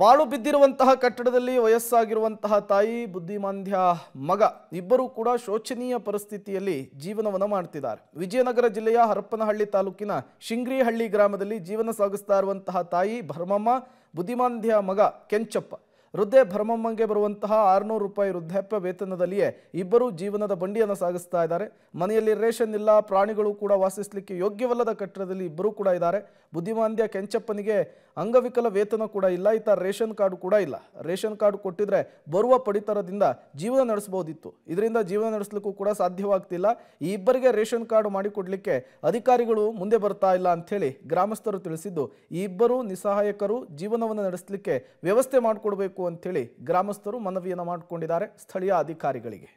ಪಾಳು ಬಿದ್ದಿರುವಂತಹ ಕಟ್ಟಡದಲ್ಲಿ ವಯಸ್ಸಾಗಿರುವಂತಹ ತಾಯಿ ಬುದ್ಧಿಮಾಂದ್ಯ ಮಗ ಇಬ್ಬರೂ ಕೂಡ ಶೋಚನೀಯ ಪರಿಸ್ಥಿತಿಯಲ್ಲಿ ಜೀವನವನ್ನು ಮಾಡ್ತಿದ್ದಾರೆ ವಿಜಯನಗರ ಜಿಲ್ಲೆಯ ಹರಪ್ಪನಹಳ್ಳಿ ತಾಲೂಕಿನ ಶಿಂಗ್ರಿಹಳ್ಳಿ ಗ್ರಾಮದಲ್ಲಿ ಜೀವನ ಸಾಗಿಸ್ತಾ ಇರುವಂತಹ ತಾಯಿ ಭರ್ಮಮ್ಮ ಬುದ್ಧಿಮಾಂದ್ಯ ಮಗ ಕೆಂಚಪ್ಪ ವೃದ್ಧೆ ಭರಮಮ್ಮಂಗೆ ಬರುವಂತಹ ಆರುನೂರು ರೂಪಾಯಿ ವೃದ್ಧಾಪ್ಯ ವೇತನದಲ್ಲಿಯೇ ಇಬ್ಬರೂ ಜೀವನದ ಬಂಡಿಯನ್ನು ಸಾಗಿಸ್ತಾ ಇದ್ದಾರೆ ಮನೆಯಲ್ಲಿ ರೇಷನ್ ಇಲ್ಲ ಪ್ರಾಣಿಗಳು ಕೂಡ ವಾಸಿಸಲಿಕ್ಕೆ ಯೋಗ್ಯವಲ್ಲದ ಕಟ್ಟಡದಲ್ಲಿ ಇಬ್ಬರೂ ಕೂಡ ಇದ್ದಾರೆ ಬುದ್ಧಿಮಾಂದ್ಯ ಕೆಂಚಪ್ಪನಿಗೆ ಅಂಗವಿಕಲ ವೇತನ ಕೂಡ ಇಲ್ಲ ಈತ ರೇಷನ್ ಕಾರ್ಡ್ ಕೂಡ ಇಲ್ಲ ರೇಷನ್ ಕಾರ್ಡ್ ಕೊಟ್ಟಿದ್ರೆ ಬರುವ ಪಡಿತರದಿಂದ ಜೀವನ ನಡೆಸಬಹುದಿತ್ತು ಇದರಿಂದ ಜೀವನ ನಡೆಸಲಿಕ್ಕೂ ಕೂಡ ಸಾಧ್ಯವಾಗ್ತಿಲ್ಲ ಈ ಇಬ್ಬರಿಗೆ ರೇಷನ್ ಕಾರ್ಡ್ ಮಾಡಿಕೊಡ್ಲಿಕ್ಕೆ ಅಧಿಕಾರಿಗಳು ಮುಂದೆ ಬರ್ತಾ ಇಲ್ಲ ಅಂಥೇಳಿ ಗ್ರಾಮಸ್ಥರು ತಿಳಿಸಿದ್ದು ಈ ಇಬ್ಬರು ನಿಸ್ಸಹಾಯಕರು ಜೀವನವನ್ನು ನಡೆಸಲಿಕ್ಕೆ ವ್ಯವಸ್ಥೆ ಮಾಡಿಕೊಡ್ಬೇಕು ಅಂತೇಳಿ ಗ್ರಾಮಸ್ಥರು ಮನವಿಯನ್ನು ಮಾಡಿಕೊಂಡಿದ್ದಾರೆ ಸ್ಥಳೀಯ ಅಧಿಕಾರಿಗಳಿಗೆ